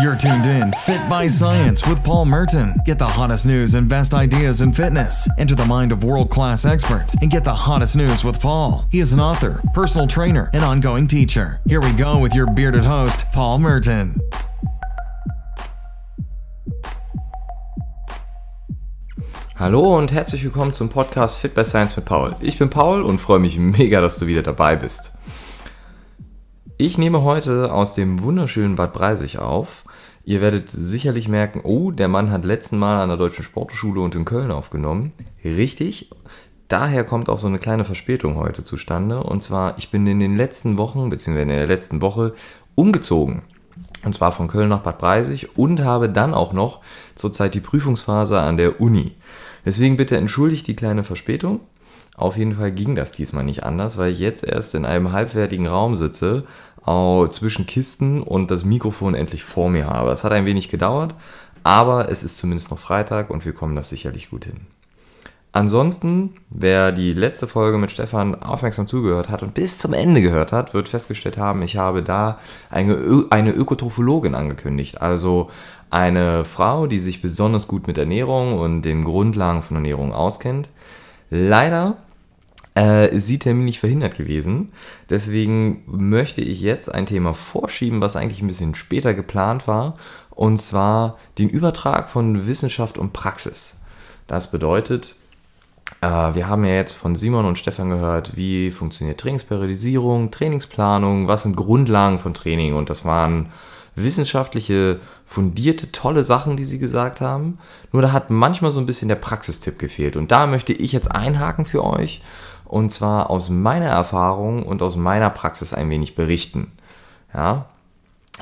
You're tuned in Fit by Science with Paul Merton. Get the hottest news and best ideas in fitness. Enter the mind of world-class experts and get the hottest news with Paul. He is an author, personal trainer, and ongoing teacher. Here we go with your bearded host, Paul Merton. Hallo und herzlich willkommen zum Podcast Fit by Science mit Paul. Ich bin Paul und freue mich mega, dass du wieder dabei bist. Ich nehme heute aus dem wunderschönen Bad Breisig auf. Ihr werdet sicherlich merken, oh, der Mann hat letzten Mal an der Deutschen Sportschule und in Köln aufgenommen. Richtig. Daher kommt auch so eine kleine Verspätung heute zustande. Und zwar, ich bin in den letzten Wochen, beziehungsweise in der letzten Woche, umgezogen. Und zwar von Köln nach Bad Breisig und habe dann auch noch zurzeit die Prüfungsphase an der Uni. Deswegen bitte entschuldigt die kleine Verspätung. Auf jeden Fall ging das diesmal nicht anders, weil ich jetzt erst in einem halbwertigen Raum sitze, zwischen Kisten und das Mikrofon endlich vor mir habe. Es hat ein wenig gedauert, aber es ist zumindest noch Freitag und wir kommen das sicherlich gut hin. Ansonsten, wer die letzte Folge mit Stefan aufmerksam zugehört hat und bis zum Ende gehört hat, wird festgestellt haben, ich habe da eine, Ö eine Ökotrophologin angekündigt. Also eine Frau, die sich besonders gut mit Ernährung und den Grundlagen von Ernährung auskennt. Leider äh, ist sie terminlich verhindert gewesen. Deswegen möchte ich jetzt ein Thema vorschieben, was eigentlich ein bisschen später geplant war, und zwar den Übertrag von Wissenschaft und Praxis. Das bedeutet, äh, wir haben ja jetzt von Simon und Stefan gehört, wie funktioniert Trainingsperiodisierung, Trainingsplanung, was sind Grundlagen von Training und das waren wissenschaftliche, fundierte, tolle Sachen, die sie gesagt haben. Nur da hat manchmal so ein bisschen der Praxistipp gefehlt. Und da möchte ich jetzt einhaken für euch und zwar aus meiner Erfahrung und aus meiner Praxis ein wenig berichten. Ja?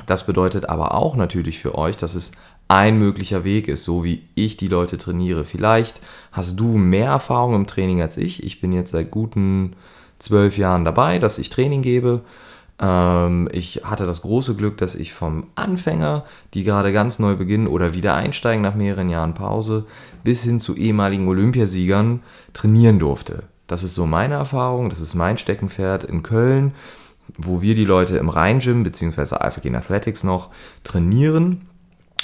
Das bedeutet aber auch natürlich für euch, dass es ein möglicher Weg ist, so wie ich die Leute trainiere. Vielleicht hast du mehr Erfahrung im Training als ich. Ich bin jetzt seit guten zwölf Jahren dabei, dass ich Training gebe. Ähm, ich hatte das große Glück, dass ich vom Anfänger, die gerade ganz neu beginnen oder wieder einsteigen nach mehreren Jahren Pause, bis hin zu ehemaligen Olympiasiegern trainieren durfte. Das ist so meine Erfahrung, das ist mein Steckenpferd in Köln, wo wir die Leute im Rhein-Gym bzw. Alpha Gen Athletics noch trainieren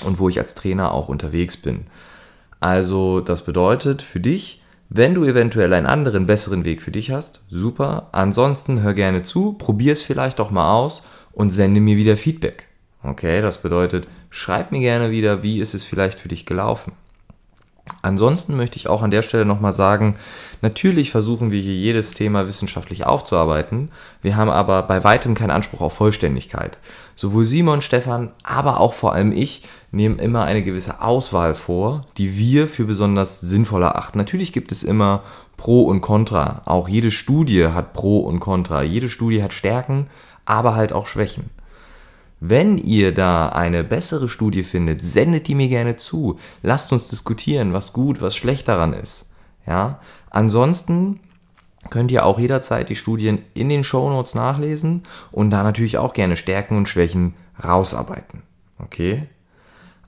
und wo ich als Trainer auch unterwegs bin. Also das bedeutet für dich, wenn du eventuell einen anderen, besseren Weg für dich hast, super. Ansonsten hör gerne zu, probier es vielleicht doch mal aus und sende mir wieder Feedback. Okay, das bedeutet, schreib mir gerne wieder, wie ist es vielleicht für dich gelaufen. Ansonsten möchte ich auch an der Stelle nochmal sagen, natürlich versuchen wir hier jedes Thema wissenschaftlich aufzuarbeiten, wir haben aber bei weitem keinen Anspruch auf Vollständigkeit. Sowohl Simon, Stefan, aber auch vor allem ich nehmen immer eine gewisse Auswahl vor, die wir für besonders sinnvoll erachten. Natürlich gibt es immer Pro und Contra, auch jede Studie hat Pro und Contra, jede Studie hat Stärken, aber halt auch Schwächen. Wenn ihr da eine bessere Studie findet, sendet die mir gerne zu. Lasst uns diskutieren, was gut, was schlecht daran ist. Ja? Ansonsten könnt ihr auch jederzeit die Studien in den Shownotes nachlesen und da natürlich auch gerne Stärken und Schwächen rausarbeiten. Okay?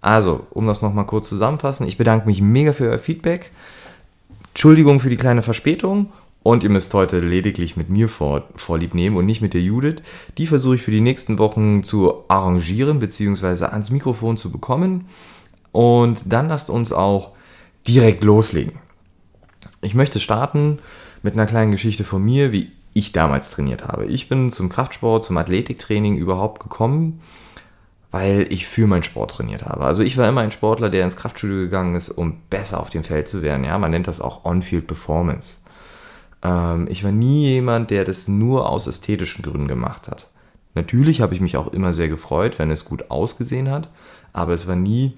Also, um das nochmal kurz zusammenfassen, ich bedanke mich mega für euer Feedback. Entschuldigung für die kleine Verspätung und ihr müsst heute lediglich mit mir vor, vorlieb nehmen und nicht mit der Judith. Die versuche ich für die nächsten Wochen zu arrangieren bzw. ans Mikrofon zu bekommen. Und dann lasst uns auch direkt loslegen. Ich möchte starten mit einer kleinen Geschichte von mir, wie ich damals trainiert habe. Ich bin zum Kraftsport, zum Athletiktraining überhaupt gekommen, weil ich für meinen Sport trainiert habe. Also ich war immer ein Sportler, der ins Kraftstudio gegangen ist, um besser auf dem Feld zu werden. Ja, man nennt das auch On-Field Performance. Ähm, ich war nie jemand, der das nur aus ästhetischen Gründen gemacht hat. Natürlich habe ich mich auch immer sehr gefreut, wenn es gut ausgesehen hat, aber es war nie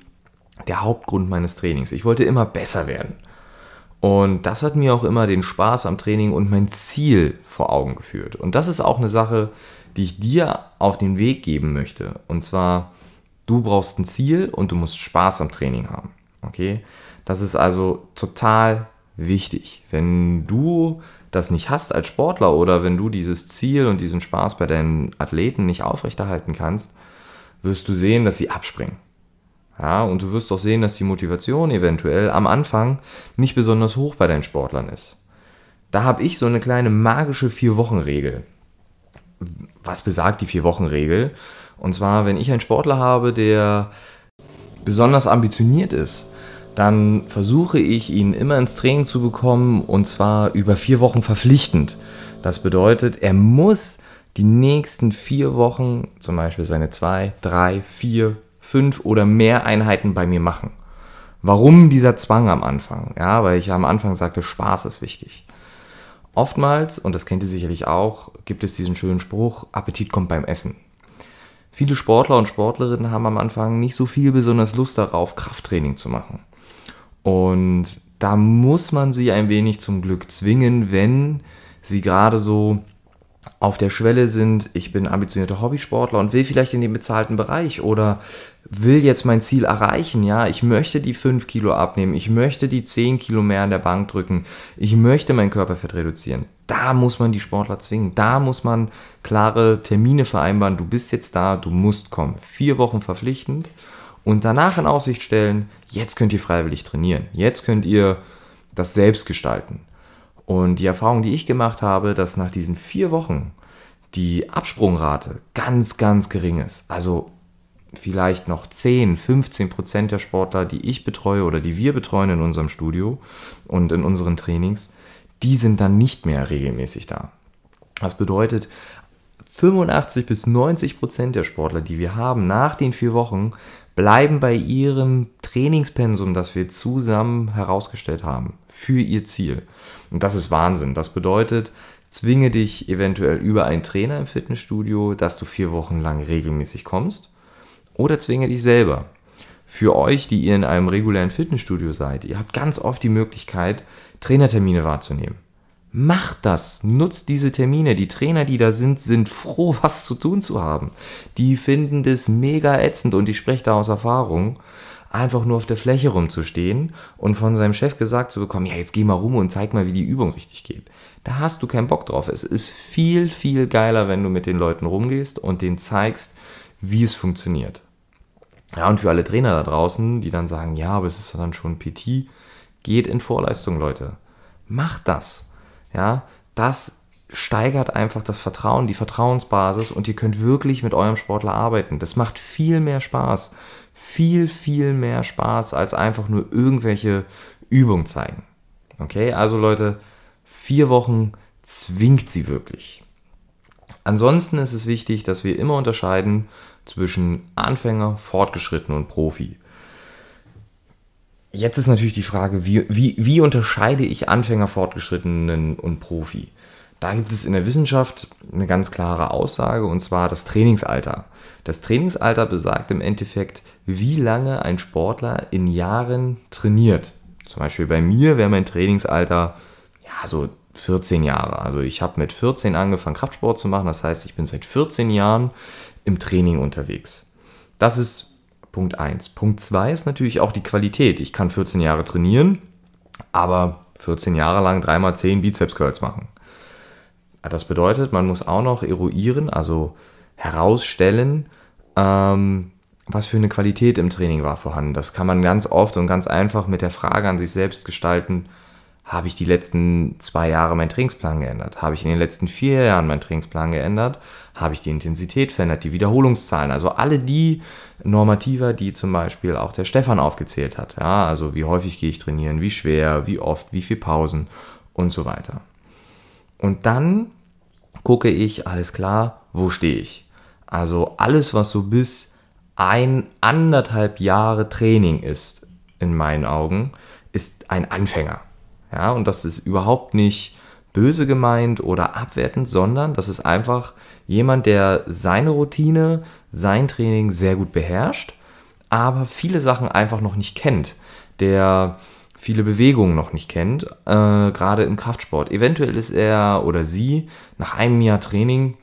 der Hauptgrund meines Trainings. Ich wollte immer besser werden. Und das hat mir auch immer den Spaß am Training und mein Ziel vor Augen geführt. Und das ist auch eine Sache, die ich dir auf den Weg geben möchte. Und zwar, du brauchst ein Ziel und du musst Spaß am Training haben. Okay? Das ist also total wichtig. Wenn du das nicht hast als Sportler oder wenn du dieses Ziel und diesen Spaß bei deinen Athleten nicht aufrechterhalten kannst, wirst du sehen, dass sie abspringen. Ja, und du wirst auch sehen, dass die Motivation eventuell am Anfang nicht besonders hoch bei deinen Sportlern ist. Da habe ich so eine kleine magische Vier-Wochen-Regel. Was besagt die Vier-Wochen-Regel? Und zwar, wenn ich einen Sportler habe, der besonders ambitioniert ist, dann versuche ich ihn immer ins Training zu bekommen und zwar über vier Wochen verpflichtend. Das bedeutet, er muss die nächsten vier Wochen zum Beispiel seine zwei, drei, vier, fünf oder mehr Einheiten bei mir machen. Warum dieser Zwang am Anfang? Ja, weil ich am Anfang sagte, Spaß ist wichtig. Oftmals, und das kennt ihr sicherlich auch, gibt es diesen schönen Spruch, Appetit kommt beim Essen. Viele Sportler und Sportlerinnen haben am Anfang nicht so viel besonders Lust darauf, Krafttraining zu machen. Und da muss man sie ein wenig zum Glück zwingen, wenn sie gerade so auf der Schwelle sind, ich bin ambitionierter Hobbysportler und will vielleicht in den bezahlten Bereich oder will jetzt mein Ziel erreichen, ja, ich möchte die 5 Kilo abnehmen, ich möchte die 10 Kilo mehr an der Bank drücken, ich möchte mein Körperfett reduzieren. Da muss man die Sportler zwingen, da muss man klare Termine vereinbaren, du bist jetzt da, du musst kommen. Vier Wochen verpflichtend und danach in Aussicht stellen, jetzt könnt ihr freiwillig trainieren, jetzt könnt ihr das selbst gestalten. Und die Erfahrung, die ich gemacht habe, dass nach diesen vier Wochen die Absprungrate ganz, ganz gering ist. Also vielleicht noch 10, 15 Prozent der Sportler, die ich betreue oder die wir betreuen in unserem Studio und in unseren Trainings, die sind dann nicht mehr regelmäßig da. Das bedeutet, 85 bis 90 Prozent der Sportler, die wir haben, nach den vier Wochen bleiben bei ihrem Trainingspensum, das wir zusammen herausgestellt haben, für ihr Ziel. Und das ist Wahnsinn. Das bedeutet, zwinge dich eventuell über einen Trainer im Fitnessstudio, dass du vier Wochen lang regelmäßig kommst. Oder zwinge dich selber. Für euch, die ihr in einem regulären Fitnessstudio seid, ihr habt ganz oft die Möglichkeit, Trainertermine wahrzunehmen. Macht das, nutzt diese Termine. Die Trainer, die da sind, sind froh, was zu tun zu haben. Die finden das mega ätzend und ich spreche da aus Erfahrung, einfach nur auf der Fläche rumzustehen und von seinem Chef gesagt zu bekommen, ja, jetzt geh mal rum und zeig mal, wie die Übung richtig geht. Da hast du keinen Bock drauf. Es ist viel, viel geiler, wenn du mit den Leuten rumgehst und denen zeigst, wie es funktioniert. Ja, und für alle Trainer da draußen, die dann sagen, ja, aber es ist dann schon PT, geht in Vorleistung, Leute. Macht das ja, das steigert einfach das Vertrauen, die Vertrauensbasis und ihr könnt wirklich mit eurem Sportler arbeiten. Das macht viel mehr Spaß. Viel, viel mehr Spaß als einfach nur irgendwelche Übungen zeigen. Okay, also Leute, vier Wochen zwingt sie wirklich. Ansonsten ist es wichtig, dass wir immer unterscheiden zwischen Anfänger, Fortgeschritten und Profi jetzt ist natürlich die Frage, wie, wie, wie unterscheide ich Anfänger, Fortgeschrittenen und Profi? Da gibt es in der Wissenschaft eine ganz klare Aussage und zwar das Trainingsalter. Das Trainingsalter besagt im Endeffekt, wie lange ein Sportler in Jahren trainiert. Zum Beispiel bei mir wäre mein Trainingsalter ja so 14 Jahre. Also ich habe mit 14 angefangen Kraftsport zu machen, das heißt, ich bin seit 14 Jahren im Training unterwegs. Das ist Punkt 1. Punkt 2 ist natürlich auch die Qualität. Ich kann 14 Jahre trainieren, aber 14 Jahre lang 3x10 Bizeps Curls machen. Das bedeutet, man muss auch noch eruieren, also herausstellen, ähm, was für eine Qualität im Training war vorhanden. Das kann man ganz oft und ganz einfach mit der Frage an sich selbst gestalten, habe ich die letzten zwei Jahre meinen Trainingsplan geändert? Habe ich in den letzten vier Jahren meinen Trainingsplan geändert? Habe ich die Intensität verändert, die Wiederholungszahlen? Also alle die Normativa, die zum Beispiel auch der Stefan aufgezählt hat. Ja, also wie häufig gehe ich trainieren, wie schwer, wie oft, wie viel Pausen und so weiter. Und dann gucke ich, alles klar, wo stehe ich? Also alles, was so bis ein anderthalb Jahre Training ist, in meinen Augen, ist ein Anfänger. Ja, und das ist überhaupt nicht böse gemeint oder abwertend, sondern das ist einfach jemand, der seine Routine, sein Training sehr gut beherrscht, aber viele Sachen einfach noch nicht kennt, der viele Bewegungen noch nicht kennt, äh, gerade im Kraftsport. Eventuell ist er oder sie nach einem Jahr Training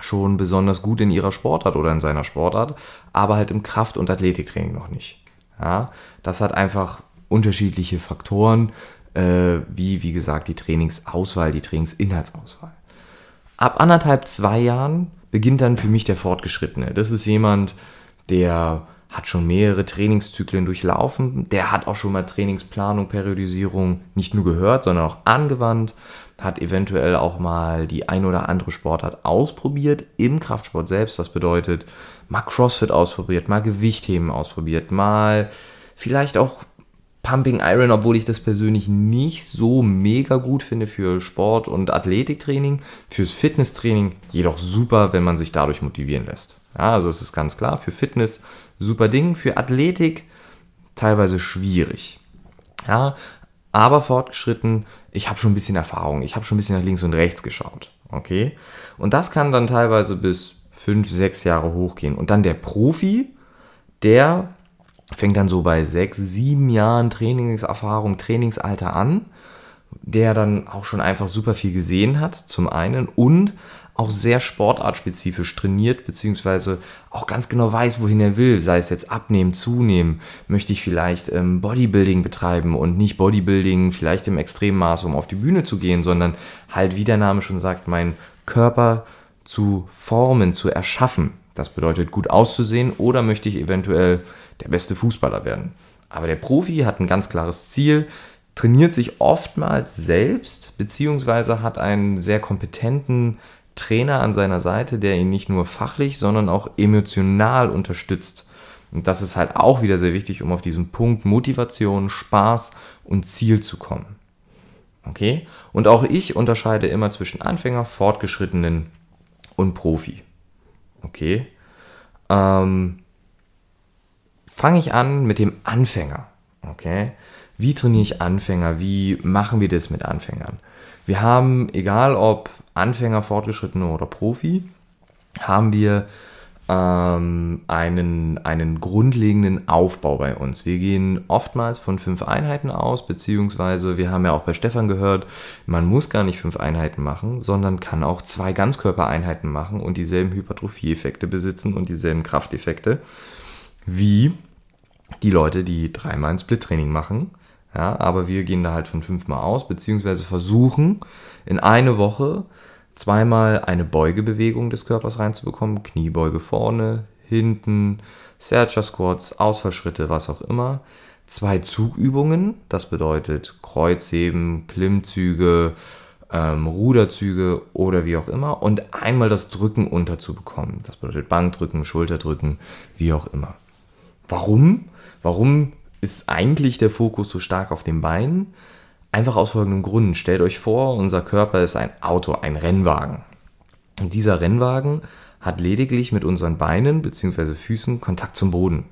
schon besonders gut in ihrer Sportart oder in seiner Sportart, aber halt im Kraft- und Athletiktraining noch nicht. Ja, das hat einfach unterschiedliche Faktoren, äh, wie, wie gesagt, die Trainingsauswahl, die Trainingsinhaltsauswahl. Ab anderthalb, zwei Jahren beginnt dann für mich der Fortgeschrittene. Das ist jemand, der hat schon mehrere Trainingszyklen durchlaufen, der hat auch schon mal Trainingsplanung, Periodisierung nicht nur gehört, sondern auch angewandt, hat eventuell auch mal die ein oder andere Sportart ausprobiert im Kraftsport selbst, was bedeutet, mal CrossFit ausprobiert, mal Gewichtheben ausprobiert, mal vielleicht auch Pumping Iron, obwohl ich das persönlich nicht so mega gut finde für Sport und Athletiktraining, fürs Fitnesstraining jedoch super, wenn man sich dadurch motivieren lässt. Ja, also es ist ganz klar, für Fitness super Ding, für Athletik teilweise schwierig. Ja, aber fortgeschritten, ich habe schon ein bisschen Erfahrung, ich habe schon ein bisschen nach links und rechts geschaut. Okay? Und das kann dann teilweise bis fünf, sechs Jahre hochgehen. Und dann der Profi, der fängt dann so bei sechs, sieben Jahren Trainingserfahrung, Trainingsalter an, der dann auch schon einfach super viel gesehen hat, zum einen, und auch sehr sportartspezifisch trainiert, beziehungsweise auch ganz genau weiß, wohin er will, sei es jetzt abnehmen, zunehmen, möchte ich vielleicht ähm, Bodybuilding betreiben und nicht Bodybuilding vielleicht im extremen Maße, um auf die Bühne zu gehen, sondern halt, wie der Name schon sagt, meinen Körper zu formen, zu erschaffen. Das bedeutet gut auszusehen oder möchte ich eventuell der beste Fußballer werden. Aber der Profi hat ein ganz klares Ziel, trainiert sich oftmals selbst, beziehungsweise hat einen sehr kompetenten Trainer an seiner Seite, der ihn nicht nur fachlich, sondern auch emotional unterstützt. Und das ist halt auch wieder sehr wichtig, um auf diesen Punkt Motivation, Spaß und Ziel zu kommen. Okay? Und auch ich unterscheide immer zwischen Anfänger, Fortgeschrittenen und Profi okay, ähm, fange ich an mit dem Anfänger, okay? Wie trainiere ich Anfänger? Wie machen wir das mit Anfängern? Wir haben, egal ob Anfänger, Fortgeschrittene oder Profi, haben wir ähm, einen, einen grundlegenden Aufbau bei uns. Wir gehen oftmals von fünf Einheiten aus, beziehungsweise wir haben ja auch bei Stefan gehört, man muss gar nicht fünf Einheiten machen, sondern kann auch zwei Ganzkörpereinheiten machen und dieselben Hypertrophie-Effekte besitzen und dieselben Krafteffekte wie die Leute, die dreimal ein Split-Training machen. Ja, aber wir gehen da halt von fünfmal aus, beziehungsweise versuchen in eine Woche zweimal eine Beugebewegung des Körpers reinzubekommen, Kniebeuge vorne, hinten, Searcher Squats, Ausfallschritte, was auch immer. Zwei Zugübungen, das bedeutet Kreuzheben, Klimmzüge, ähm, Ruderzüge oder wie auch immer. Und einmal das Drücken unterzubekommen, das bedeutet Bankdrücken, Schulterdrücken, wie auch immer. Warum? Warum ist eigentlich der Fokus so stark auf den Beinen? Einfach aus folgendem Grund. Stellt euch vor, unser Körper ist ein Auto, ein Rennwagen. Und dieser Rennwagen hat lediglich mit unseren Beinen bzw. Füßen Kontakt zum Boden.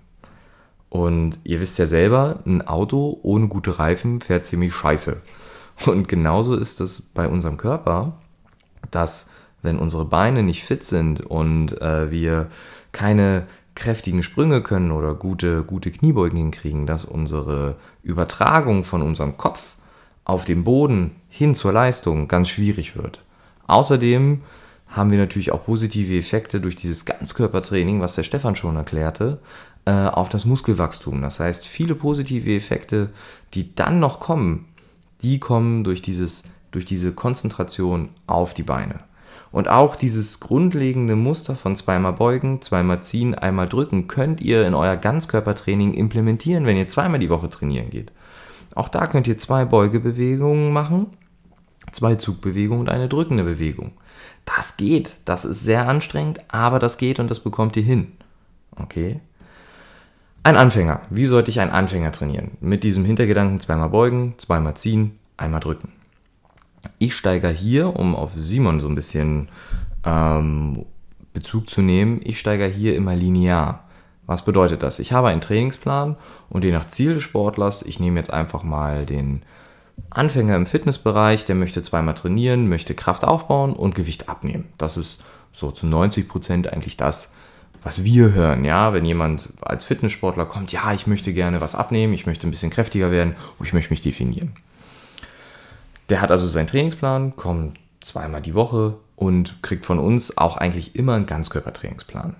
Und ihr wisst ja selber, ein Auto ohne gute Reifen fährt ziemlich scheiße. Und genauso ist es bei unserem Körper, dass wenn unsere Beine nicht fit sind und äh, wir keine kräftigen Sprünge können oder gute, gute Kniebeugen hinkriegen, dass unsere Übertragung von unserem Kopf auf dem Boden hin zur Leistung ganz schwierig wird. Außerdem haben wir natürlich auch positive Effekte durch dieses Ganzkörpertraining, was der Stefan schon erklärte, äh, auf das Muskelwachstum. Das heißt, viele positive Effekte, die dann noch kommen, die kommen durch, dieses, durch diese Konzentration auf die Beine. Und auch dieses grundlegende Muster von zweimal beugen, zweimal ziehen, einmal drücken, könnt ihr in euer Ganzkörpertraining implementieren, wenn ihr zweimal die Woche trainieren geht. Auch da könnt ihr zwei Beugebewegungen machen, zwei Zugbewegungen und eine drückende Bewegung. Das geht, das ist sehr anstrengend, aber das geht und das bekommt ihr hin. Okay? Ein Anfänger. Wie sollte ich einen Anfänger trainieren? Mit diesem Hintergedanken zweimal beugen, zweimal ziehen, einmal drücken. Ich steigere hier, um auf Simon so ein bisschen ähm, Bezug zu nehmen, ich steigere hier immer linear. Was bedeutet das? Ich habe einen Trainingsplan und je nach Ziel des Sportlers, ich nehme jetzt einfach mal den Anfänger im Fitnessbereich, der möchte zweimal trainieren, möchte Kraft aufbauen und Gewicht abnehmen. Das ist so zu 90 Prozent eigentlich das, was wir hören. Ja, wenn jemand als Fitnesssportler kommt, ja, ich möchte gerne was abnehmen, ich möchte ein bisschen kräftiger werden und ich möchte mich definieren. Der hat also seinen Trainingsplan, kommt zweimal die Woche und kriegt von uns auch eigentlich immer einen Ganzkörpertrainingsplan.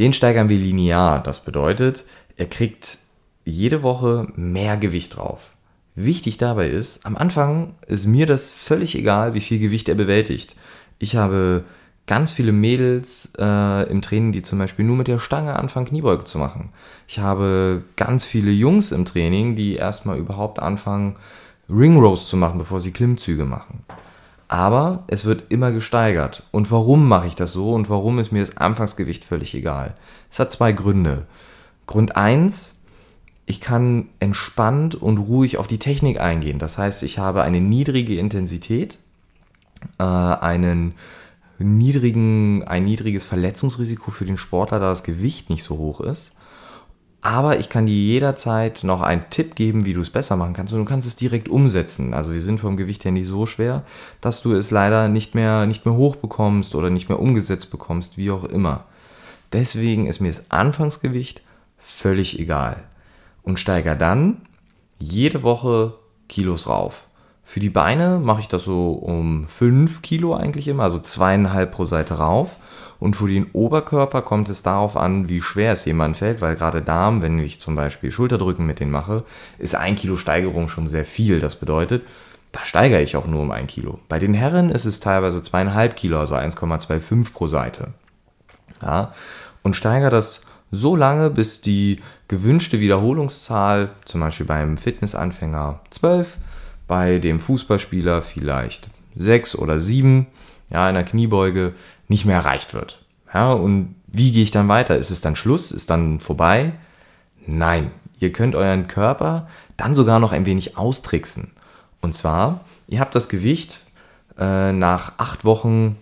Den steigern wir linear. Das bedeutet, er kriegt jede Woche mehr Gewicht drauf. Wichtig dabei ist, am Anfang ist mir das völlig egal, wie viel Gewicht er bewältigt. Ich habe ganz viele Mädels äh, im Training, die zum Beispiel nur mit der Stange anfangen, Kniebeuge zu machen. Ich habe ganz viele Jungs im Training, die erstmal überhaupt anfangen, Ring Rows zu machen, bevor sie Klimmzüge machen aber es wird immer gesteigert. Und warum mache ich das so und warum ist mir das Anfangsgewicht völlig egal? Es hat zwei Gründe. Grund 1, ich kann entspannt und ruhig auf die Technik eingehen. Das heißt, ich habe eine niedrige Intensität, äh, einen niedrigen, ein niedriges Verletzungsrisiko für den Sportler, da das Gewicht nicht so hoch ist. Aber ich kann dir jederzeit noch einen Tipp geben, wie du es besser machen kannst. Und du kannst es direkt umsetzen. Also wir sind vom Gewicht her nicht so schwer, dass du es leider nicht mehr, nicht mehr hoch bekommst oder nicht mehr umgesetzt bekommst, wie auch immer. Deswegen ist mir das Anfangsgewicht völlig egal. Und steiger dann jede Woche Kilos rauf. Für die Beine mache ich das so um 5 Kilo eigentlich immer, also zweieinhalb pro Seite rauf. Und für den Oberkörper kommt es darauf an, wie schwer es jemand fällt, weil gerade Darm, wenn ich zum Beispiel Schulterdrücken mit denen mache, ist ein Kilo Steigerung schon sehr viel. Das bedeutet, da steigere ich auch nur um ein Kilo. Bei den Herren ist es teilweise zweieinhalb Kilo, also 1,25 pro Seite. Ja, und steigere das so lange, bis die gewünschte Wiederholungszahl, zum Beispiel beim Fitnessanfänger 12, bei dem Fußballspieler vielleicht 6 oder 7, ja, in der Kniebeuge nicht mehr erreicht wird. Ja, und wie gehe ich dann weiter? Ist es dann Schluss? Ist dann vorbei? Nein, ihr könnt euren Körper dann sogar noch ein wenig austricksen. Und zwar, ihr habt das Gewicht äh, nach acht Wochen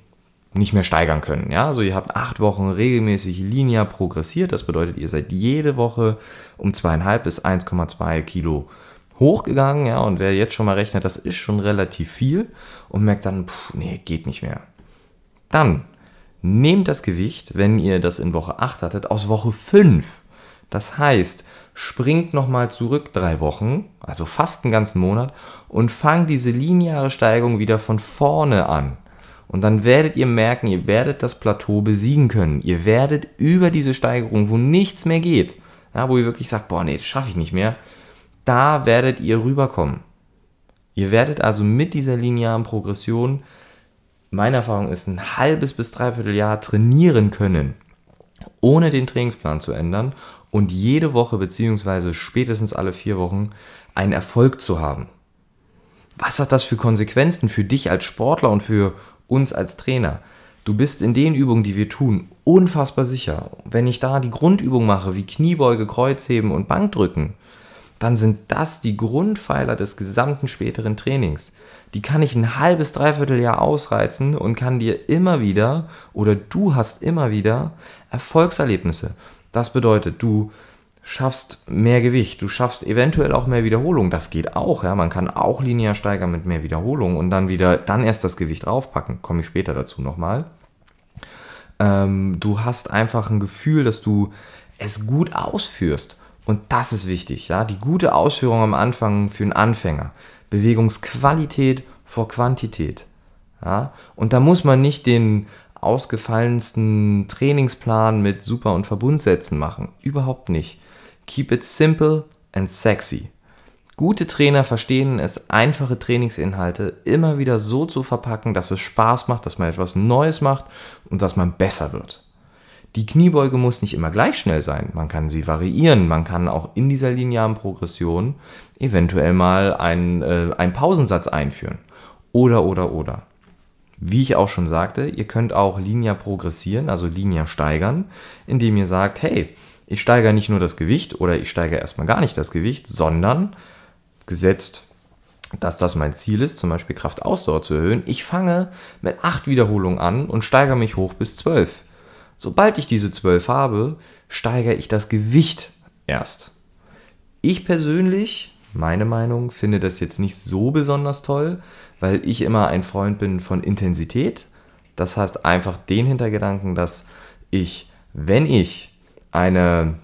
nicht mehr steigern können. Ja? Also ihr habt acht Wochen regelmäßig linear progressiert. Das bedeutet, ihr seid jede Woche um zweieinhalb bis 1,2 Kilo hochgegangen. Ja? Und wer jetzt schon mal rechnet, das ist schon relativ viel und merkt dann, pff, nee, geht nicht mehr. Dann nehmt das Gewicht, wenn ihr das in Woche 8 hattet, aus Woche 5. Das heißt, springt nochmal zurück drei Wochen, also fast einen ganzen Monat, und fangt diese lineare Steigung wieder von vorne an. Und dann werdet ihr merken, ihr werdet das Plateau besiegen können. Ihr werdet über diese Steigerung, wo nichts mehr geht, ja, wo ihr wirklich sagt, boah, nee, das schaffe ich nicht mehr, da werdet ihr rüberkommen. Ihr werdet also mit dieser linearen Progression meine Erfahrung ist, ein halbes bis dreiviertel Jahr trainieren können, ohne den Trainingsplan zu ändern und jede Woche beziehungsweise spätestens alle vier Wochen einen Erfolg zu haben. Was hat das für Konsequenzen für dich als Sportler und für uns als Trainer? Du bist in den Übungen, die wir tun, unfassbar sicher. Wenn ich da die Grundübung mache, wie Kniebeuge, Kreuzheben und Bankdrücken, dann sind das die Grundpfeiler des gesamten späteren Trainings die kann ich ein halbes, dreiviertel Jahr ausreizen und kann dir immer wieder oder du hast immer wieder Erfolgserlebnisse. Das bedeutet, du schaffst mehr Gewicht, du schaffst eventuell auch mehr Wiederholung. Das geht auch, ja. Man kann auch linear steigern mit mehr Wiederholung und dann wieder, dann erst das Gewicht draufpacken. Komme ich später dazu nochmal. Ähm, du hast einfach ein Gefühl, dass du es gut ausführst. Und das ist wichtig, ja. Die gute Ausführung am Anfang für einen Anfänger Bewegungsqualität vor Quantität. Ja? Und da muss man nicht den ausgefallensten Trainingsplan mit Super- und Verbundsätzen machen. Überhaupt nicht. Keep it simple and sexy. Gute Trainer verstehen es, einfache Trainingsinhalte immer wieder so zu verpacken, dass es Spaß macht, dass man etwas Neues macht und dass man besser wird. Die Kniebeuge muss nicht immer gleich schnell sein. Man kann sie variieren. Man kann auch in dieser linearen Progression eventuell mal einen, äh, einen Pausensatz einführen. Oder, oder, oder. Wie ich auch schon sagte, ihr könnt auch linear progressieren, also linear steigern, indem ihr sagt, hey, ich steigere nicht nur das Gewicht oder ich steigere erstmal gar nicht das Gewicht, sondern gesetzt, dass das mein Ziel ist, zum Beispiel Kraftausdauer zu erhöhen, ich fange mit 8 Wiederholungen an und steigere mich hoch bis 12. Sobald ich diese 12 habe, steigere ich das Gewicht erst. Ich persönlich, meine Meinung, finde das jetzt nicht so besonders toll, weil ich immer ein Freund bin von Intensität. Das heißt einfach den Hintergedanken, dass ich, wenn ich eine,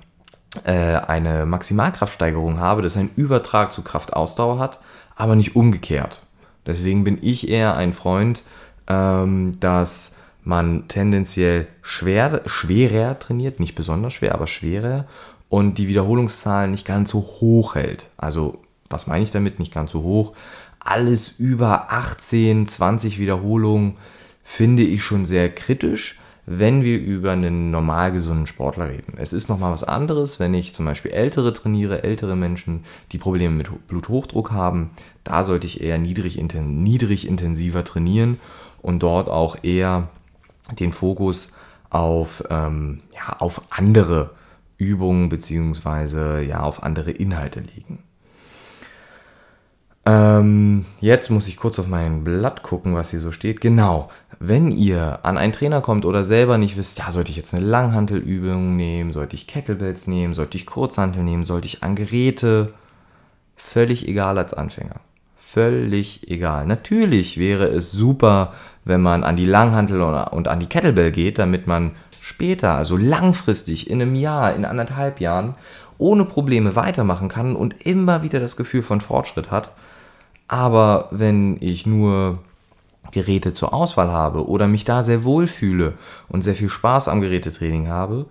äh, eine Maximalkraftsteigerung habe, dass ein Übertrag zu Kraftausdauer hat, aber nicht umgekehrt. Deswegen bin ich eher ein Freund, ähm, dass man tendenziell schwer, schwerer trainiert, nicht besonders schwer, aber schwerer und die Wiederholungszahlen nicht ganz so hoch hält. Also, was meine ich damit? Nicht ganz so hoch. Alles über 18, 20 Wiederholungen finde ich schon sehr kritisch, wenn wir über einen normal gesunden Sportler reden. Es ist nochmal was anderes, wenn ich zum Beispiel ältere trainiere, ältere Menschen, die Probleme mit Bluthochdruck haben. Da sollte ich eher niedrig, niedrig intensiver trainieren und dort auch eher den Fokus auf, ähm, ja, auf andere Übungen bzw. ja, auf andere Inhalte legen. Ähm, jetzt muss ich kurz auf mein Blatt gucken, was hier so steht. Genau, wenn ihr an einen Trainer kommt oder selber nicht wisst, ja, sollte ich jetzt eine Langhantelübung nehmen, sollte ich Kettlebells nehmen, sollte ich Kurzhantel nehmen, sollte ich an Geräte, völlig egal als Anfänger. Völlig egal. Natürlich wäre es super, wenn man an die Langhantel und an die Kettlebell geht, damit man später, also langfristig, in einem Jahr, in anderthalb Jahren, ohne Probleme weitermachen kann und immer wieder das Gefühl von Fortschritt hat. Aber wenn ich nur Geräte zur Auswahl habe oder mich da sehr wohl fühle und sehr viel Spaß am Gerätetraining habe,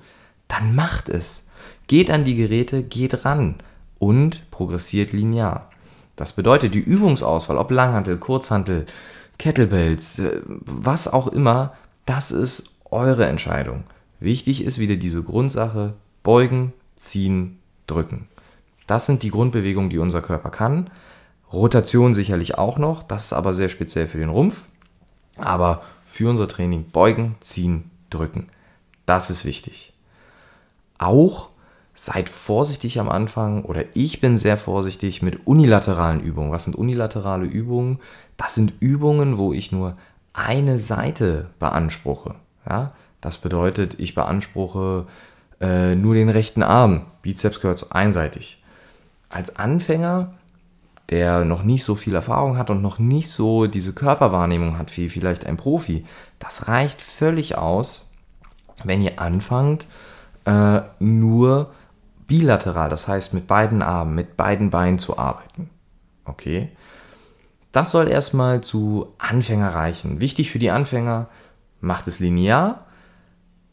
dann macht es. Geht an die Geräte, geht ran und progressiert linear. Das bedeutet, die Übungsauswahl, ob Langhantel, Kurzhantel, Kettlebells, äh, was auch immer, das ist eure Entscheidung. Wichtig ist wieder diese Grundsache, beugen, ziehen, drücken. Das sind die Grundbewegungen, die unser Körper kann. Rotation sicherlich auch noch, das ist aber sehr speziell für den Rumpf. Aber für unser Training beugen, ziehen, drücken. Das ist wichtig. Auch seid vorsichtig am Anfang oder ich bin sehr vorsichtig mit unilateralen Übungen. Was sind unilaterale Übungen? Das sind Übungen, wo ich nur eine Seite beanspruche. Ja? Das bedeutet, ich beanspruche äh, nur den rechten Arm. Bizeps gehört einseitig. Als Anfänger, der noch nicht so viel Erfahrung hat und noch nicht so diese Körperwahrnehmung hat wie vielleicht ein Profi, das reicht völlig aus, wenn ihr anfangt, äh, nur bilateral, das heißt mit beiden Armen, mit beiden Beinen zu arbeiten. Okay? Das soll erstmal zu Anfänger reichen. Wichtig für die Anfänger, macht es linear,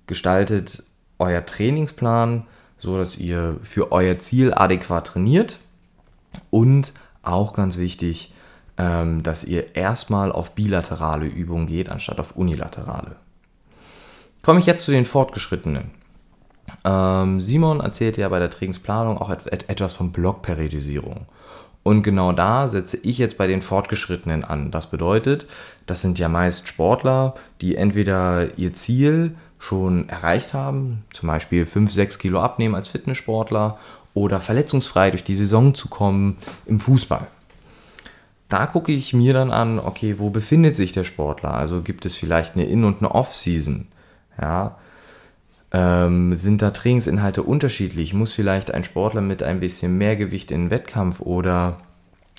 gestaltet euer Trainingsplan, so dass ihr für euer Ziel adäquat trainiert und auch ganz wichtig, ähm, dass ihr erstmal auf bilaterale Übungen geht, anstatt auf unilaterale. Komme ich jetzt zu den Fortgeschrittenen. Ähm, Simon erzählte ja bei der Trainingsplanung auch et et etwas von Blockperiodisierung. Und genau da setze ich jetzt bei den Fortgeschrittenen an. Das bedeutet, das sind ja meist Sportler, die entweder ihr Ziel schon erreicht haben, zum Beispiel 5, 6 Kilo abnehmen als Fitnesssportler oder verletzungsfrei durch die Saison zu kommen im Fußball. Da gucke ich mir dann an, okay, wo befindet sich der Sportler? Also gibt es vielleicht eine In- und eine Off-Season? Ja, ähm, sind da Trainingsinhalte unterschiedlich? Muss vielleicht ein Sportler mit ein bisschen mehr Gewicht in den Wettkampf oder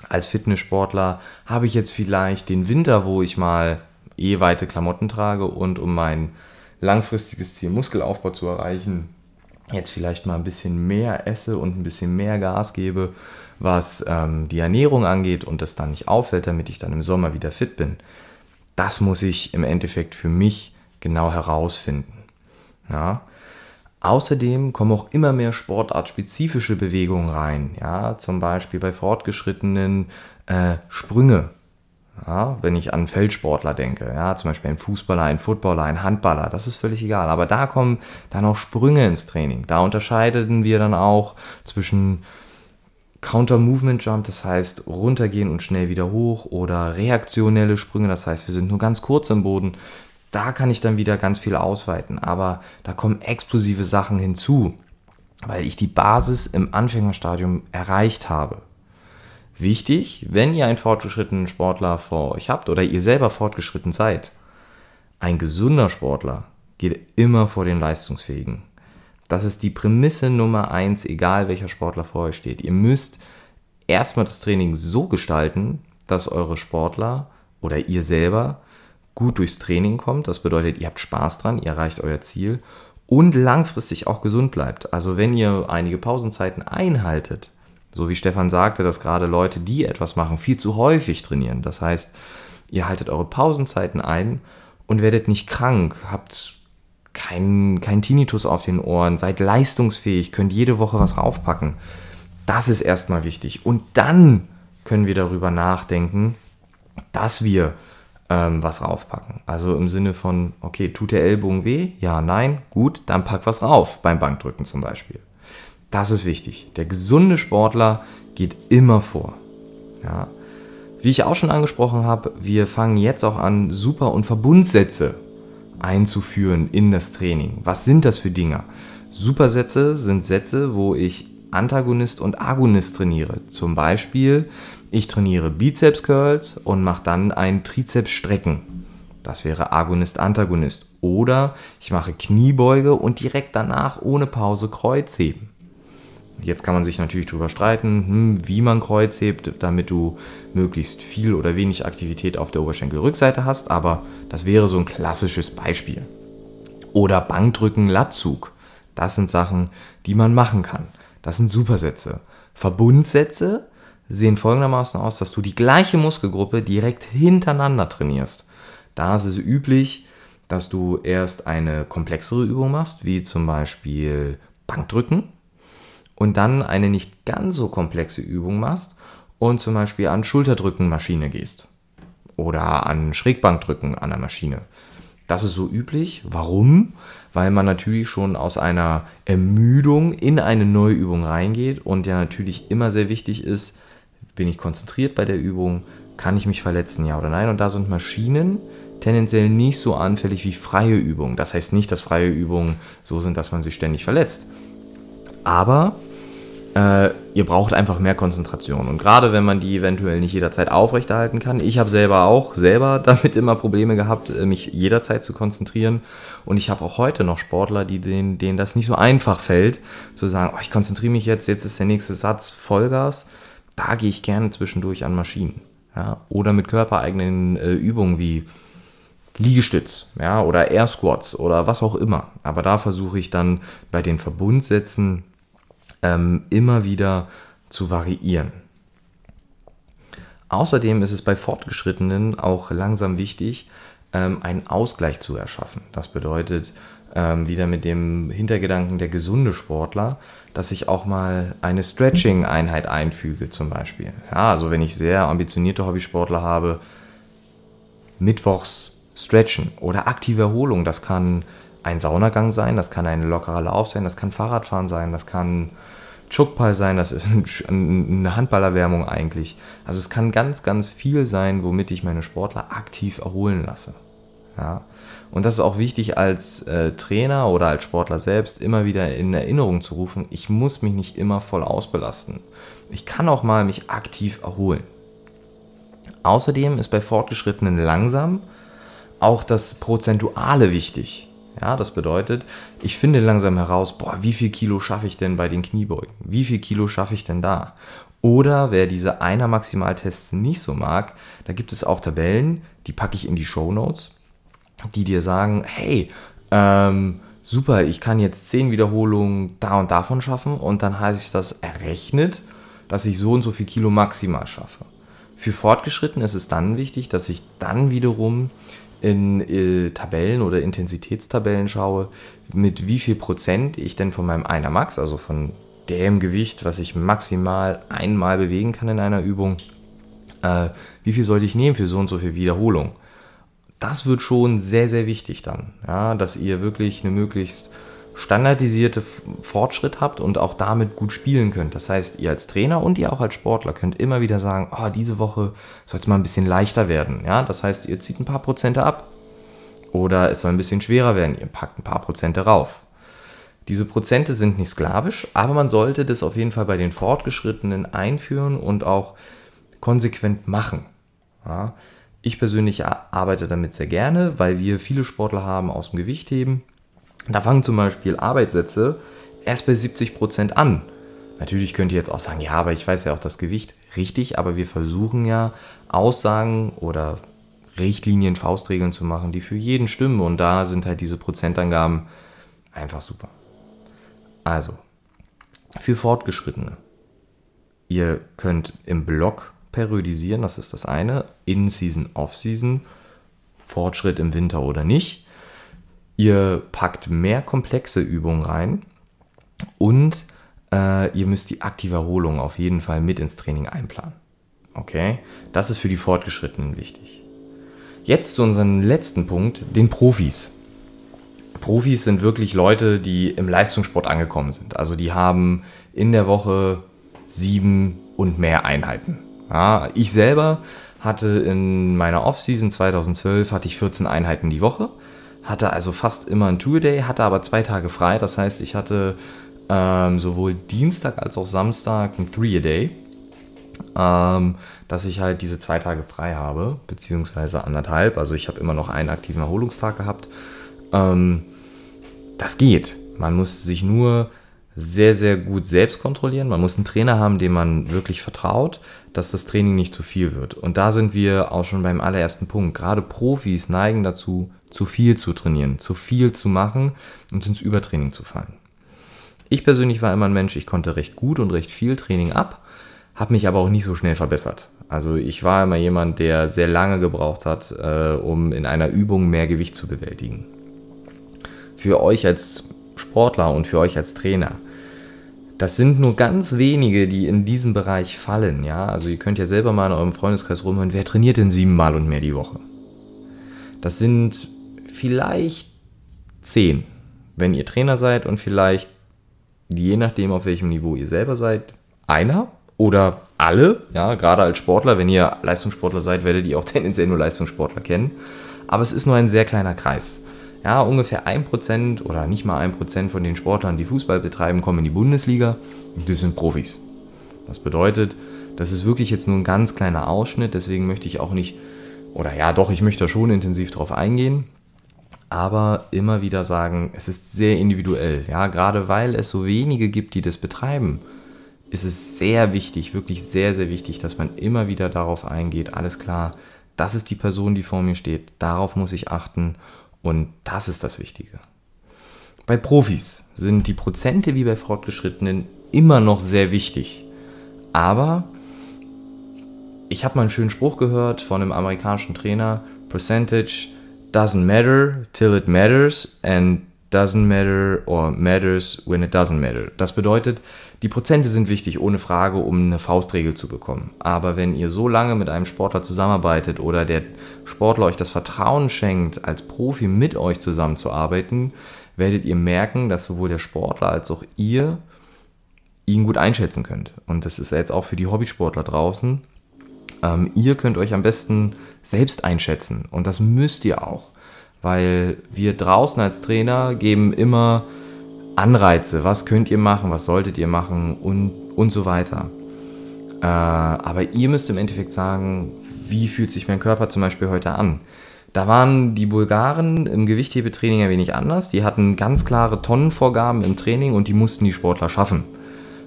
als Fitnesssportler habe ich jetzt vielleicht den Winter, wo ich mal eh weite Klamotten trage und um mein langfristiges Ziel Muskelaufbau zu erreichen, jetzt vielleicht mal ein bisschen mehr esse und ein bisschen mehr Gas gebe, was ähm, die Ernährung angeht und das dann nicht auffällt, damit ich dann im Sommer wieder fit bin. Das muss ich im Endeffekt für mich genau herausfinden. Ja. Außerdem kommen auch immer mehr sportartspezifische Bewegungen rein, ja, zum Beispiel bei fortgeschrittenen äh, Sprünge. Ja, wenn ich an Feldsportler denke, ja, zum Beispiel ein Fußballer, ein Footballer, ein Handballer, das ist völlig egal. Aber da kommen dann auch Sprünge ins Training. Da unterscheiden wir dann auch zwischen Counter-Movement-Jump, das heißt runtergehen und schnell wieder hoch, oder reaktionelle Sprünge, das heißt wir sind nur ganz kurz im Boden da kann ich dann wieder ganz viel ausweiten. Aber da kommen explosive Sachen hinzu, weil ich die Basis im Anfängerstadium erreicht habe. Wichtig, wenn ihr einen fortgeschrittenen Sportler vor euch habt oder ihr selber fortgeschritten seid, ein gesunder Sportler geht immer vor den leistungsfähigen. Das ist die Prämisse Nummer eins, egal welcher Sportler vor euch steht. Ihr müsst erstmal das Training so gestalten, dass eure Sportler oder ihr selber gut durchs Training kommt. Das bedeutet, ihr habt Spaß dran, ihr erreicht euer Ziel und langfristig auch gesund bleibt. Also wenn ihr einige Pausenzeiten einhaltet, so wie Stefan sagte, dass gerade Leute, die etwas machen, viel zu häufig trainieren. Das heißt, ihr haltet eure Pausenzeiten ein und werdet nicht krank, habt keinen kein Tinnitus auf den Ohren, seid leistungsfähig, könnt jede Woche was raufpacken. Das ist erstmal wichtig. Und dann können wir darüber nachdenken, dass wir ähm, was raufpacken. Also im Sinne von, okay, tut der Ellbogen weh? Ja, nein, gut, dann pack was rauf, beim Bankdrücken zum Beispiel. Das ist wichtig. Der gesunde Sportler geht immer vor. Ja. Wie ich auch schon angesprochen habe, wir fangen jetzt auch an, Super- und Verbundsätze einzuführen in das Training. Was sind das für Dinger? Supersätze sind Sätze, wo ich Antagonist und Agonist trainiere. Zum Beispiel ich trainiere Bizeps Curls und mache dann ein Trizeps Strecken. Das wäre Agonist Antagonist. Oder ich mache Kniebeuge und direkt danach ohne Pause Kreuzheben. Jetzt kann man sich natürlich darüber streiten, hm, wie man Kreuz hebt, damit du möglichst viel oder wenig Aktivität auf der Oberschenkelrückseite hast, aber das wäre so ein klassisches Beispiel. Oder Bankdrücken, Latzug. Das sind Sachen, die man machen kann. Das sind Supersätze. Verbundsätze sehen folgendermaßen aus, dass du die gleiche Muskelgruppe direkt hintereinander trainierst. Da ist es üblich, dass du erst eine komplexere Übung machst, wie zum Beispiel Bankdrücken, und dann eine nicht ganz so komplexe Übung machst und zum Beispiel an Schulterdrücken Maschine gehst oder an Schrägbankdrücken an der Maschine. Das ist so üblich. Warum? Weil man natürlich schon aus einer Ermüdung in eine neue Übung reingeht und ja natürlich immer sehr wichtig ist, bin ich konzentriert bei der Übung? Kann ich mich verletzen, ja oder nein? Und da sind Maschinen tendenziell nicht so anfällig wie freie Übungen. Das heißt nicht, dass freie Übungen so sind, dass man sich ständig verletzt. Aber äh, ihr braucht einfach mehr Konzentration. Und gerade wenn man die eventuell nicht jederzeit aufrechterhalten kann, ich habe selber auch selber damit immer Probleme gehabt, äh, mich jederzeit zu konzentrieren. Und ich habe auch heute noch Sportler, die denen, denen das nicht so einfach fällt, zu sagen, oh, ich konzentriere mich jetzt, jetzt ist der nächste Satz Vollgas da gehe ich gerne zwischendurch an Maschinen. Ja? Oder mit körpereigenen äh, Übungen wie Liegestütz ja? oder Air Squats oder was auch immer. Aber da versuche ich dann bei den Verbundsätzen ähm, immer wieder zu variieren. Außerdem ist es bei Fortgeschrittenen auch langsam wichtig, ähm, einen Ausgleich zu erschaffen. Das bedeutet, ähm, wieder mit dem Hintergedanken der gesunde Sportler, dass ich auch mal eine Stretching-Einheit einfüge zum Beispiel. Ja, also wenn ich sehr ambitionierte Hobbysportler habe, mittwochs stretchen oder aktive Erholung. Das kann ein Saunagang sein, das kann ein lockerer Lauf sein, das kann Fahrradfahren sein, das kann Chuckball sein, das ist eine Handballerwärmung eigentlich. Also es kann ganz, ganz viel sein, womit ich meine Sportler aktiv erholen lasse. Ja. Und das ist auch wichtig als äh, Trainer oder als Sportler selbst immer wieder in Erinnerung zu rufen, ich muss mich nicht immer voll ausbelasten. Ich kann auch mal mich aktiv erholen. Außerdem ist bei Fortgeschrittenen langsam auch das Prozentuale wichtig. Ja, das bedeutet, ich finde langsam heraus, boah, wie viel Kilo schaffe ich denn bei den Kniebeugen? Wie viel Kilo schaffe ich denn da? Oder wer diese einer Maximaltests nicht so mag, da gibt es auch Tabellen, die packe ich in die Show Notes die dir sagen, hey, ähm, super, ich kann jetzt zehn Wiederholungen da und davon schaffen und dann heißt das errechnet, dass ich so und so viel Kilo maximal schaffe. Für Fortgeschritten ist es dann wichtig, dass ich dann wiederum in äh, Tabellen oder Intensitätstabellen schaue, mit wie viel Prozent ich denn von meinem einer Max, also von dem Gewicht, was ich maximal einmal bewegen kann in einer Übung, äh, wie viel sollte ich nehmen für so und so viel Wiederholung? das wird schon sehr, sehr wichtig dann, ja, dass ihr wirklich eine möglichst standardisierte Fortschritt habt und auch damit gut spielen könnt. Das heißt, ihr als Trainer und ihr auch als Sportler könnt immer wieder sagen, oh, diese Woche soll es mal ein bisschen leichter werden. Ja, das heißt, ihr zieht ein paar Prozente ab oder es soll ein bisschen schwerer werden, ihr packt ein paar Prozente rauf. Diese Prozente sind nicht sklavisch, aber man sollte das auf jeden Fall bei den Fortgeschrittenen einführen und auch konsequent machen. Ja, ich persönlich arbeite damit sehr gerne, weil wir viele Sportler haben aus dem Gewichtheben. Da fangen zum Beispiel Arbeitssätze erst bei 70% Prozent an. Natürlich könnt ihr jetzt auch sagen, ja, aber ich weiß ja auch das Gewicht. Richtig, aber wir versuchen ja Aussagen oder Richtlinien, Faustregeln zu machen, die für jeden stimmen. Und da sind halt diese Prozentangaben einfach super. Also, für Fortgeschrittene. Ihr könnt im Blog periodisieren, das ist das eine. In-Season, Off-Season, Fortschritt im Winter oder nicht. Ihr packt mehr komplexe Übungen rein und äh, ihr müsst die aktive Erholung auf jeden Fall mit ins Training einplanen. Okay, das ist für die Fortgeschrittenen wichtig. Jetzt zu unserem letzten Punkt, den Profis. Profis sind wirklich Leute, die im Leistungssport angekommen sind. Also die haben in der Woche sieben und mehr Einheiten. Ja, ah, ich selber hatte in meiner Offseason 2012 hatte ich 14 Einheiten die Woche, hatte also fast immer einen Tour-Day, hatte aber zwei Tage frei. Das heißt, ich hatte ähm, sowohl Dienstag als auch Samstag ein Three-A-Day, ähm, dass ich halt diese zwei Tage frei habe, beziehungsweise anderthalb. Also ich habe immer noch einen aktiven Erholungstag gehabt. Ähm, das geht. Man muss sich nur sehr, sehr gut selbst kontrollieren. Man muss einen Trainer haben, dem man wirklich vertraut, dass das Training nicht zu viel wird. Und da sind wir auch schon beim allerersten Punkt. Gerade Profis neigen dazu, zu viel zu trainieren, zu viel zu machen und ins Übertraining zu fallen. Ich persönlich war immer ein Mensch, ich konnte recht gut und recht viel Training ab, habe mich aber auch nicht so schnell verbessert. Also ich war immer jemand, der sehr lange gebraucht hat, äh, um in einer Übung mehr Gewicht zu bewältigen. Für euch als Sportler und für euch als Trainer. Das sind nur ganz wenige, die in diesem Bereich fallen, ja. Also ihr könnt ja selber mal in eurem Freundeskreis rumhören, wer trainiert denn siebenmal und mehr die Woche? Das sind vielleicht zehn, wenn ihr Trainer seid und vielleicht, je nachdem auf welchem Niveau ihr selber seid, einer oder alle, ja, gerade als Sportler, wenn ihr Leistungssportler seid, werdet ihr auch tendenziell nur Leistungssportler kennen. Aber es ist nur ein sehr kleiner Kreis ja, ungefähr 1% oder nicht mal 1% von den Sportlern, die Fußball betreiben, kommen in die Bundesliga Das sind Profis. Das bedeutet, das ist wirklich jetzt nur ein ganz kleiner Ausschnitt, deswegen möchte ich auch nicht, oder ja, doch, ich möchte da schon intensiv drauf eingehen, aber immer wieder sagen, es ist sehr individuell. Ja, gerade weil es so wenige gibt, die das betreiben, ist es sehr wichtig, wirklich sehr, sehr wichtig, dass man immer wieder darauf eingeht, alles klar, das ist die Person, die vor mir steht, darauf muss ich achten und das ist das Wichtige. Bei Profis sind die Prozente wie bei Fortgeschrittenen immer noch sehr wichtig. Aber ich habe mal einen schönen Spruch gehört von einem amerikanischen Trainer, Percentage doesn't matter till it matters and doesn't matter or matters when it doesn't matter. Das bedeutet, die Prozente sind wichtig, ohne Frage, um eine Faustregel zu bekommen. Aber wenn ihr so lange mit einem Sportler zusammenarbeitet oder der Sportler euch das Vertrauen schenkt, als Profi mit euch zusammenzuarbeiten, werdet ihr merken, dass sowohl der Sportler als auch ihr ihn gut einschätzen könnt. Und das ist jetzt auch für die Hobbysportler draußen. Ähm, ihr könnt euch am besten selbst einschätzen und das müsst ihr auch, weil wir draußen als Trainer geben immer Anreize, was könnt ihr machen, was solltet ihr machen und, und so weiter. Äh, aber ihr müsst im Endeffekt sagen, wie fühlt sich mein Körper zum Beispiel heute an. Da waren die Bulgaren im Gewichthebetraining ein wenig anders. Die hatten ganz klare Tonnenvorgaben im Training und die mussten die Sportler schaffen.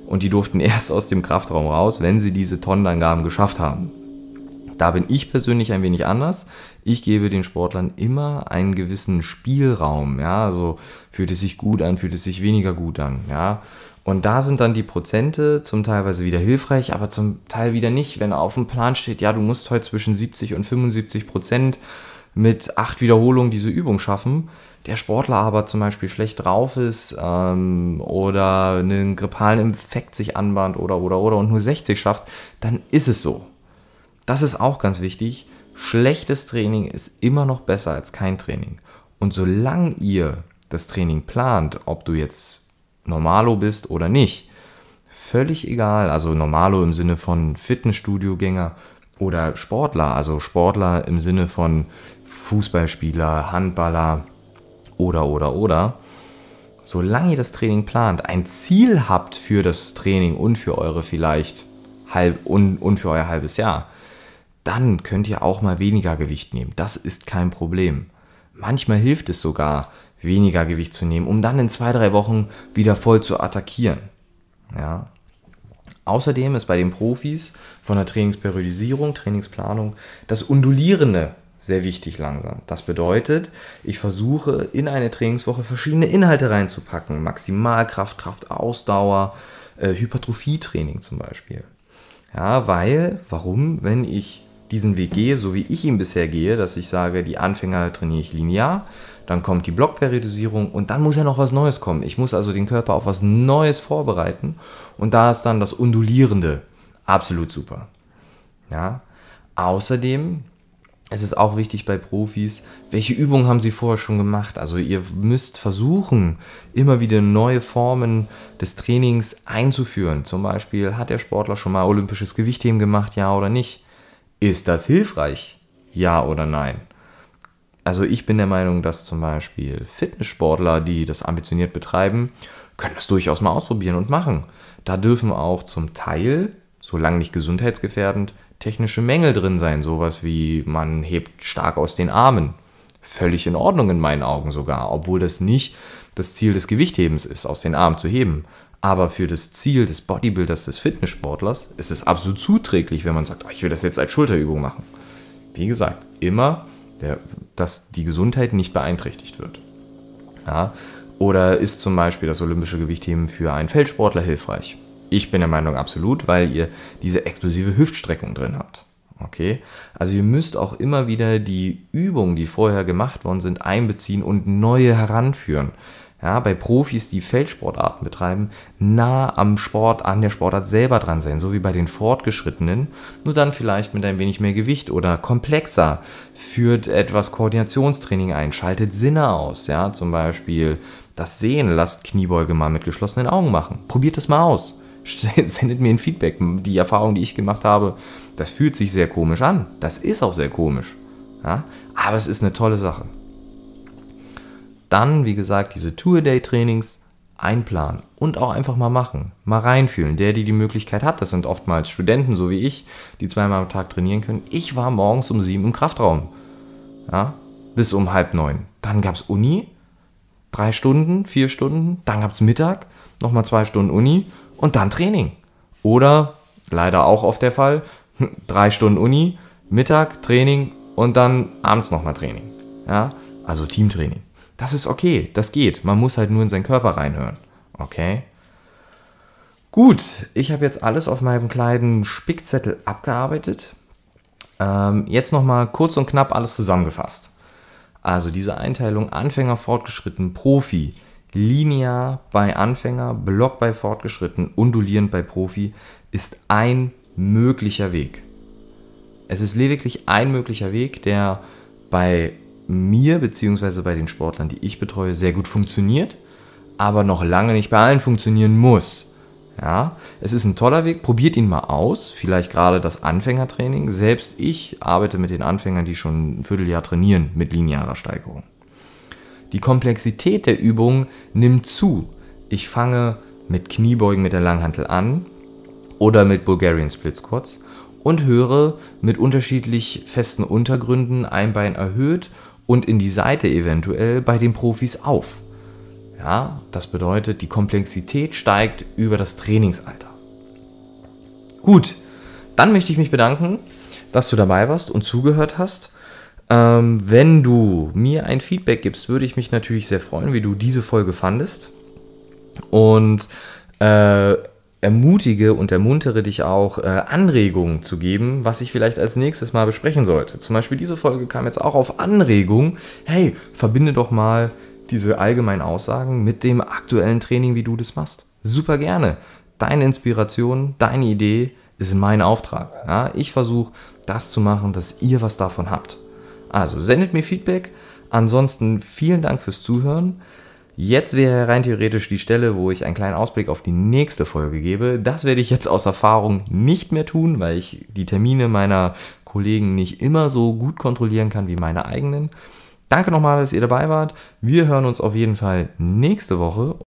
Und die durften erst aus dem Kraftraum raus, wenn sie diese Tonnenangaben geschafft haben. Da bin ich persönlich ein wenig anders. Ich gebe den Sportlern immer einen gewissen Spielraum. Ja, also fühlt es sich gut an, fühlt es sich weniger gut an. Ja, und da sind dann die Prozente zum Teilweise wieder hilfreich, aber zum Teil wieder nicht. Wenn auf dem Plan steht, ja, du musst heute zwischen 70 und 75 Prozent mit acht Wiederholungen diese Übung schaffen, der Sportler aber zum Beispiel schlecht drauf ist ähm, oder einen grippalen Infekt sich anbahnt oder oder oder und nur 60 schafft, dann ist es so. Das ist auch ganz wichtig. Schlechtes Training ist immer noch besser als kein Training. Und solange ihr das Training plant, ob du jetzt normalo bist oder nicht, völlig egal, also normalo im Sinne von Fitnessstudiogänger oder Sportler, also Sportler im Sinne von Fußballspieler, Handballer oder oder oder, solange ihr das Training plant, ein Ziel habt für das Training und für eure vielleicht halb und, und für euer halbes Jahr, dann könnt ihr auch mal weniger Gewicht nehmen. Das ist kein Problem. Manchmal hilft es sogar, weniger Gewicht zu nehmen, um dann in zwei, drei Wochen wieder voll zu attackieren. Ja. Außerdem ist bei den Profis von der Trainingsperiodisierung, Trainingsplanung das Undulierende sehr wichtig langsam. Das bedeutet, ich versuche in eine Trainingswoche verschiedene Inhalte reinzupacken. Maximalkraft, Kraft, Ausdauer, äh, Hypertrophietraining zum Beispiel. Ja, weil, warum, wenn ich diesen Weg gehe, so wie ich ihn bisher gehe, dass ich sage, die Anfänger trainiere ich linear, dann kommt die Blockperiodisierung und dann muss ja noch was Neues kommen. Ich muss also den Körper auf was Neues vorbereiten und da ist dann das Undulierende absolut super. Ja? Außerdem es ist auch wichtig bei Profis, welche Übungen haben sie vorher schon gemacht. Also ihr müsst versuchen, immer wieder neue Formen des Trainings einzuführen. Zum Beispiel, hat der Sportler schon mal olympisches Gewichtheben gemacht, ja oder nicht? Ist das hilfreich? Ja oder nein? Also ich bin der Meinung, dass zum Beispiel Fitnesssportler, die das ambitioniert betreiben, können das durchaus mal ausprobieren und machen. Da dürfen auch zum Teil, solange nicht gesundheitsgefährdend, technische Mängel drin sein. Sowas wie man hebt stark aus den Armen. Völlig in Ordnung in meinen Augen sogar, obwohl das nicht das Ziel des Gewichthebens ist, aus den Armen zu heben. Aber für das Ziel des Bodybuilders, des Fitnesssportlers, ist es absolut zuträglich, wenn man sagt, oh, ich will das jetzt als Schulterübung machen. Wie gesagt, immer, der, dass die Gesundheit nicht beeinträchtigt wird. Ja? Oder ist zum Beispiel das olympische Gewichtheben für einen Feldsportler hilfreich? Ich bin der Meinung absolut, weil ihr diese explosive Hüftstreckung drin habt. Okay, also ihr müsst auch immer wieder die Übungen, die vorher gemacht worden sind, einbeziehen und neue heranführen ja, bei Profis, die Feldsportarten betreiben, nah am Sport, an der Sportart selber dran sein, so wie bei den Fortgeschrittenen, nur dann vielleicht mit ein wenig mehr Gewicht oder komplexer, führt etwas Koordinationstraining ein, schaltet Sinne aus, ja, zum Beispiel das Sehen, lasst Kniebeuge mal mit geschlossenen Augen machen, probiert das mal aus, sendet mir ein Feedback, die Erfahrung, die ich gemacht habe, das fühlt sich sehr komisch an, das ist auch sehr komisch, ja, aber es ist eine tolle Sache dann, wie gesagt, diese Two-A-Day-Trainings einplanen und auch einfach mal machen, mal reinfühlen. Der, die die Möglichkeit hat, das sind oftmals Studenten, so wie ich, die zweimal am Tag trainieren können. Ich war morgens um sieben im Kraftraum, ja, bis um halb neun. Dann gab es Uni, drei Stunden, vier Stunden, dann gab es Mittag, nochmal zwei Stunden Uni und dann Training. Oder, leider auch oft der Fall, drei Stunden Uni, Mittag, Training und dann abends nochmal Training. Ja, also Teamtraining. Das ist okay, das geht. Man muss halt nur in seinen Körper reinhören. Okay? Gut, ich habe jetzt alles auf meinem kleinen Spickzettel abgearbeitet. Ähm, jetzt nochmal kurz und knapp alles zusammengefasst. Also diese Einteilung Anfänger, Fortgeschritten, Profi, linear bei Anfänger, Block bei Fortgeschritten, undulierend bei Profi ist ein möglicher Weg. Es ist lediglich ein möglicher Weg, der bei mir beziehungsweise bei den Sportlern, die ich betreue, sehr gut funktioniert, aber noch lange nicht bei allen funktionieren muss. Ja, es ist ein toller Weg, probiert ihn mal aus, vielleicht gerade das Anfängertraining. Selbst ich arbeite mit den Anfängern, die schon ein Vierteljahr trainieren mit linearer Steigerung. Die Komplexität der Übungen nimmt zu. Ich fange mit Kniebeugen mit der Langhantel an oder mit Bulgarian Split Squats und höre mit unterschiedlich festen Untergründen ein Bein erhöht und in die Seite eventuell bei den Profis auf. Ja, das bedeutet, die Komplexität steigt über das Trainingsalter. Gut, dann möchte ich mich bedanken, dass du dabei warst und zugehört hast. Ähm, wenn du mir ein Feedback gibst, würde ich mich natürlich sehr freuen, wie du diese Folge fandest. Und äh, ermutige und ermuntere dich auch, äh, Anregungen zu geben, was ich vielleicht als nächstes mal besprechen sollte. Zum Beispiel diese Folge kam jetzt auch auf Anregung. Hey, verbinde doch mal diese allgemeinen Aussagen mit dem aktuellen Training, wie du das machst. Super gerne. Deine Inspiration, deine Idee ist mein Auftrag. Ja, ich versuche, das zu machen, dass ihr was davon habt. Also sendet mir Feedback. Ansonsten vielen Dank fürs Zuhören. Jetzt wäre rein theoretisch die Stelle, wo ich einen kleinen Ausblick auf die nächste Folge gebe. Das werde ich jetzt aus Erfahrung nicht mehr tun, weil ich die Termine meiner Kollegen nicht immer so gut kontrollieren kann wie meine eigenen. Danke nochmal, dass ihr dabei wart. Wir hören uns auf jeden Fall nächste Woche